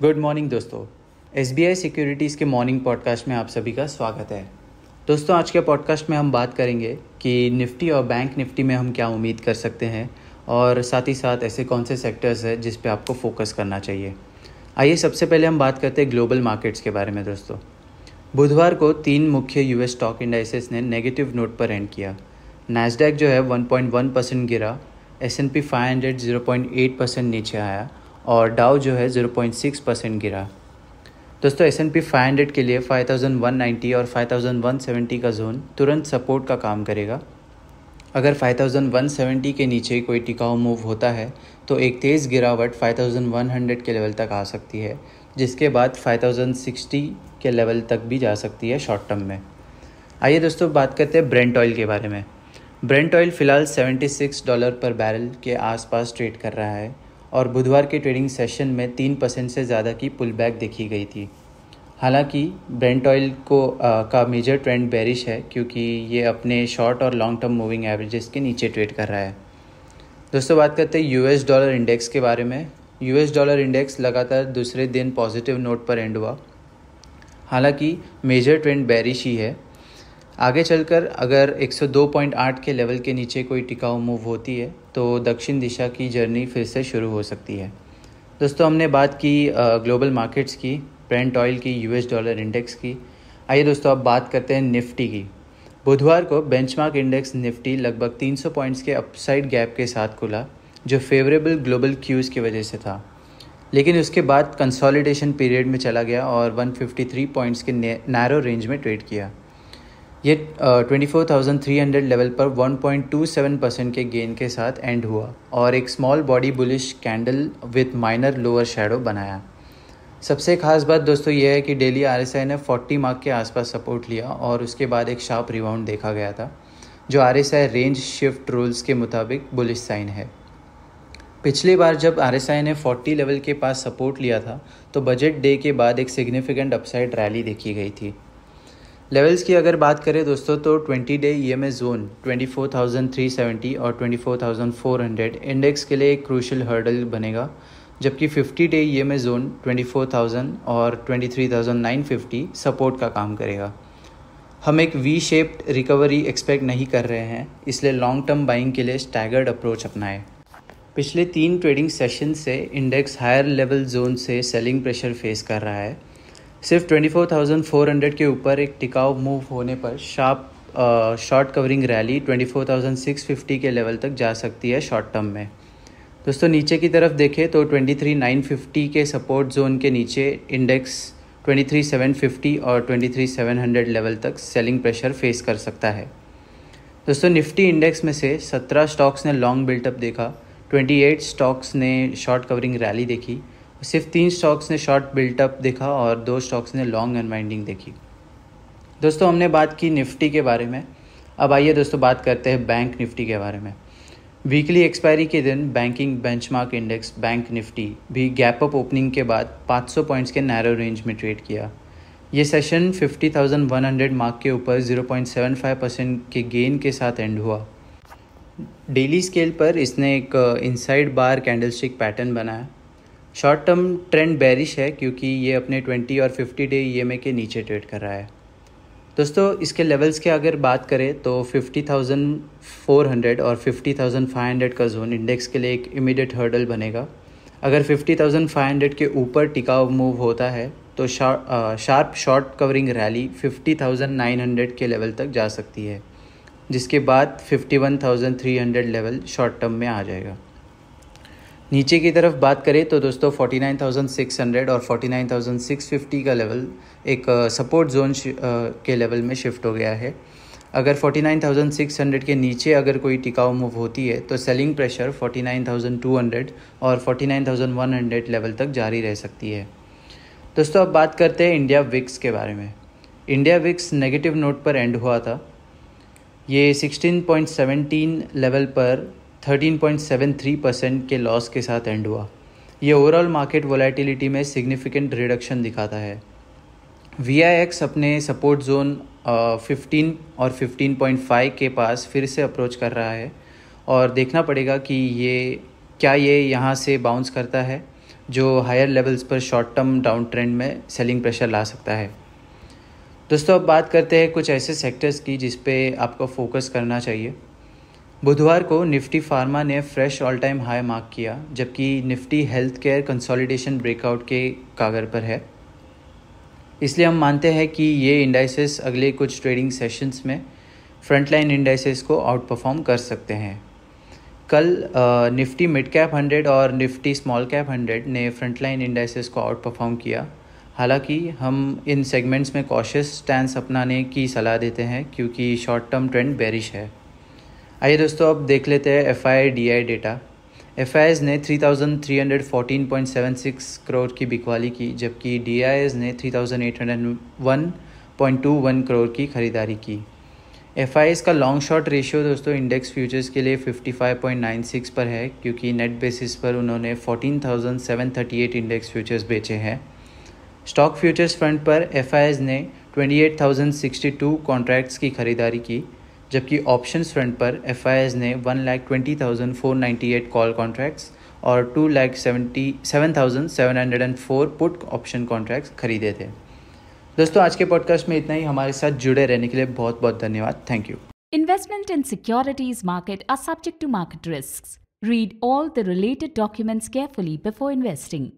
good morning दोस्तों S B I securities के morning podcast में आप सभी का स्वागत है दोस्तों आज के पॉडकास्ट में हम बात करेंगे कि निफ्टी और बैंक निफ्टी में हम क्या उम्मीद कर सकते हैं और साथ ही साथ ऐसे कौन से सेक्टर्स हैं जिस पे आपको फोकस करना चाहिए आइए सबसे पहले हम बात करते हैं ग्लोबल मार्केट्स के बारे में दोस्तों बुधवार को तीन मुख्य यूएस स्टॉक इंडाइसेस ने नेगेटिव नोट पर एंड किया नैसडैक जो है वन परसेंट गिरा S and P five hundred zero point eight percent नीचे आया और डाउ जो है 0.6 परसेंट गिरा दोस्तों S and P five hundred के लिए 5190 और 5170 का जोन तुरंत सपोर्ट का काम करेगा अगर 5170 के नीचे कोई टिकाऊ मूव होता है तो एक तेज़ गिरावट 5100 के लेवल तक आ सकती है जिसके बाद 5060 के लेवल तक भी जा सकती है शॉर्ट टर्म में आइए दोस्तों बात करते हैं ब्रेंट ऑयल के बारे में ब्रेंट ऑयल फ़िलहाल 76 डॉलर पर बैरल के आसपास ट्रेड कर रहा है और बुधवार के ट्रेडिंग सेशन में तीन परसेंट से ज़्यादा की पुल बैक देखी गई थी हालांकि ब्रेंट ऑयल को आ, का मेजर ट्रेंड बैरिश है क्योंकि ये अपने शॉर्ट और लॉन्ग टर्म मूविंग एवरेजेस के नीचे ट्रेड कर रहा है दोस्तों बात करते हैं यूएस डॉलर इंडेक्स के बारे में यूएस डॉलर इंडेक्स लगातार दूसरे दिन पॉजिटिव नोट पर एंड हुआ हालांकि मेजर ट्रेंड बैरिश ही है आगे चलकर अगर 102.8 के लेवल के नीचे कोई टिकाऊ मूव होती है तो दक्षिण दिशा की जर्नी फिर से शुरू हो सकती है दोस्तों हमने बात की ग्लोबल मार्केट्स की ब्रेंट ऑयल की यूएस डॉलर इंडेक्स की आइए दोस्तों अब बात करते हैं निफ्टी की बुधवार को बेंचमार्क इंडेक्स निफ्टी लगभग 300 पॉइंट्स के अपसाइड गैप के साथ खुला जो फेवरेबल ग्लोबल क्यूज़ की वजह से था लेकिन उसके बाद कंसोलिडेशन पीरियड में चला गया और 153 पॉइंट्स के नैरो रेंज में ट्रेड किया ये twenty four thousand three hundred level पर one point two seven percent के गेन के साथ एंड हुआ और एक small body bullish candle with minor lower shadow बनाया सबसे खास बात दोस्तों यह है कि डेली आर एस आई ने फोर्टी मार्क के आसपास सपोर्ट लिया और उसके बाद एक शार्प रिबाउंड देखा गया था जो R S I range shift rules के मुताबिक बुलिश साइन है पिछली बार जब आर एस आई ने फोर्टी लेवल के पास सपोर्ट लिया था तो बजट डे के बाद एक सिग्निफिकेंट अपसाइड रैली देखी गई थी लेवल्स की अगर बात करें दोस्तों तो 20 डे ई जोन 24,370 और 24,400 इंडेक्स के लिए एक क्रूशल हर्डल बनेगा जबकि 50 डे ई जोन 24,000 और 23,950 सपोर्ट का काम करेगा हम एक वी शेप्ड रिकवरी एक्सपेक्ट नहीं कर रहे हैं इसलिए लॉन्ग टर्म बाइंग के लिए स्टैगर्ड अप्रोच अपनाएं पिछले तीन ट्रेडिंग सेशन से इंडेक्स हायर लेवल जोन से सेलिंग प्रेशर फेस कर रहा है सिर्फ 24,400 के ऊपर एक टिकाऊ मूव होने पर शार्प शॉर्ट कवरिंग रैली 24,650 के लेवल तक जा सकती है शॉर्ट टर्म में दोस्तों नीचे की तरफ देखें तो 23,950 के सपोर्ट जोन के नीचे इंडेक्स 23,750 और 23,700 लेवल तक सेलिंग प्रेशर फेस कर सकता है दोस्तों निफ्टी इंडेक्स में से 17 स्टॉक्स ने लॉन्ग बिल्टअप देखा 28 स्टॉक्स ने शॉर्ट कवरिंग रैली देखी सिर्फ तीन स्टॉक्स ने शॉर्ट बिल्टअप देखा और दो स्टॉक्स ने लॉन्ग अनवाइंडिंग देखी दोस्तों हमने बात की निफ्टी के बारे में अब आइए दोस्तों बात करते हैं बैंक निफ्टी के बारे में वीकली एक्सपायरी के दिन banking benchmark index bank Nifty भी गैप अप ओपनिंग के बाद 500 पॉइंट्स के नैरो रेंज में ट्रेड किया ये सेशन 50,100 मार्क के ऊपर 0.75 परसेंट के गेन के साथ एंड हुआ डेली स्केल पर इसने एक इनसाइड बार कैंडलस्टिक पैटर्न बनाया शॉर्ट टर्म ट्रेंड बैरिश है क्योंकि ये अपने 20 और 50 डे ई के नीचे ट्रेड कर रहा है दोस्तों इसके लेवल्स के अगर बात करें तो 50,400 और 50,500 का जोन इंडेक्स के लिए एक इमीडिएट हर्डल बनेगा अगर 50,500 के ऊपर टिकाव मूव होता है तो शार्प शॉर्ट कवरिंग रैली 50,900 के लेवल तक जा सकती है जिसके बाद 51,300 लेवल शॉर्ट टर्म में आ जाएगा नीचे की तरफ बात करें तो दोस्तों 49,600 और 49,650 का लेवल एक सपोर्ट जोन के लेवल में शिफ्ट हो गया है अगर 49,600 के नीचे अगर कोई टिकाऊ मूव होती है तो सेलिंग प्रेशर 49,200 और 49,100 लेवल तक जारी रह सकती है दोस्तों अब बात करते हैं इंडिया विक्स के बारे में इंडिया विक्स नेगेटिव नोट पर एंड हुआ था ये 16.17 लेवल पर 13.73 परसेंट के लॉस के साथ एंड हुआ ये ओवरऑल मार्केट वोलेटिलिटी में सिग्निफिकेंट रिडक्शन दिखाता है वी अपने सपोर्ट जोन फिफ्टीन और 15.5 के पास फिर से अप्रोच कर रहा है और देखना पड़ेगा कि ये क्या ये यहाँ से बाउंस करता है जो हायर लेवल्स पर शॉर्ट टर्म डाउन ट्रेंड में सेलिंग प्रेशर ला सकता है दोस्तों अब बात करते हैं कुछ ऐसे सेक्टर्स की जिसपे आपको फोकस करना चाहिए बुधवार को निफ्टी फार्मा ने fresh all time high mark किया जबकि Nifty health care consolidation breakout के कागर पर है इसलिए हम मानते हैं कि ये इंडाइसेस अगले कुछ ट्रेडिंग सेशंस में फ्रंटलाइन इंडाइसेस को आउट परफॉर्म कर सकते हैं कल निफ्टी मिड कैप हंड्रेड और निफ्टी स्मॉल कैप हंड्रेड ने फ्रंटलाइन इंडाइसेस को आउट परफॉर्म किया हालांकि हम इन सेगमेंट्स में कॉशियस स्टैंड अपनाने की सलाह देते हैं क्योंकि शॉर्ट टर्म ट्रेंड बेरिश है आइए दोस्तों अब देख लेते हैं F I D I data I as ने three thousand three hundred fourteen point seven six crore की बिकवाली की जबकि डी आई एज़ ने three thousand eight hundred one point two one crore की खरीदारी की एफ आई एस का लॉन्ग शॉर्ट रेशियो दोस्तों इंडेक्स फ्यूचर्स के लिए fifty five point nine six पर है क्योंकि नेट बेसिस पर उन्होंने fourteen thousand seven thirty eight index futures बेचे हैं स्टॉक फ्यूचर्स फ्रंट पर एफ आई एज़ ने twenty eight thousand sixty two contracts की खरीदारी की जबकि ऑप्शन फ्रंट पर एफ ने one lakh twenty thousand four ninety eight call contracts और two lakh seventy seven thousand seven hundred and four put option contracts खरीदे थे दोस्तों आज के पॉडकास्ट में इतना ही हमारे साथ जुड़े रहने के लिए बहुत बहुत धन्यवाद thank you investment in securities market are subject to market risk read all the related documents carefully before investing